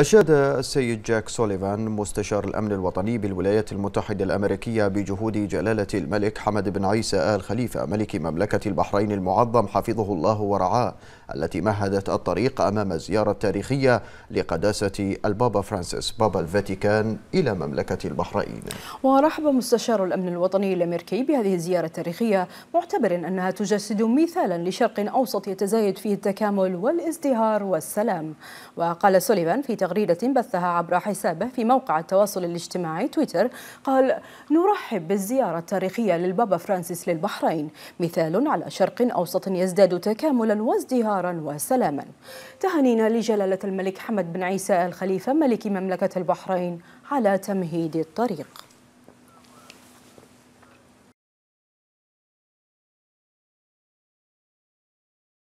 أشاد السيد جاك سوليفان مستشار الأمن الوطني بالولايات المتحدة الأمريكية بجهود جلالة الملك حمد بن عيسى آل خليفة ملك مملكة البحرين المعظم حفظه الله ورعاه التي مهدت الطريق أمام الزيارة التاريخية لقداسة البابا فرانسيس بابا الفاتيكان إلى مملكة البحرين ورحب مستشار الأمن الوطني الأمريكي بهذه الزيارة التاريخية معتبر أنها تجسد مثالا لشرق أوسط يتزايد فيه التكامل والازدهار والسلام وقال سوليفان في تغريدة بثها عبر حسابه في موقع التواصل الاجتماعي تويتر قال نرحب بالزيارة التاريخية للبابا فرانسيس للبحرين مثال على شرق أوسط يزداد تكاملا وازدهارا وسلاما تهانينا لجلالة الملك حمد بن عيسى الخليفة ملك مملكة البحرين على تمهيد الطريق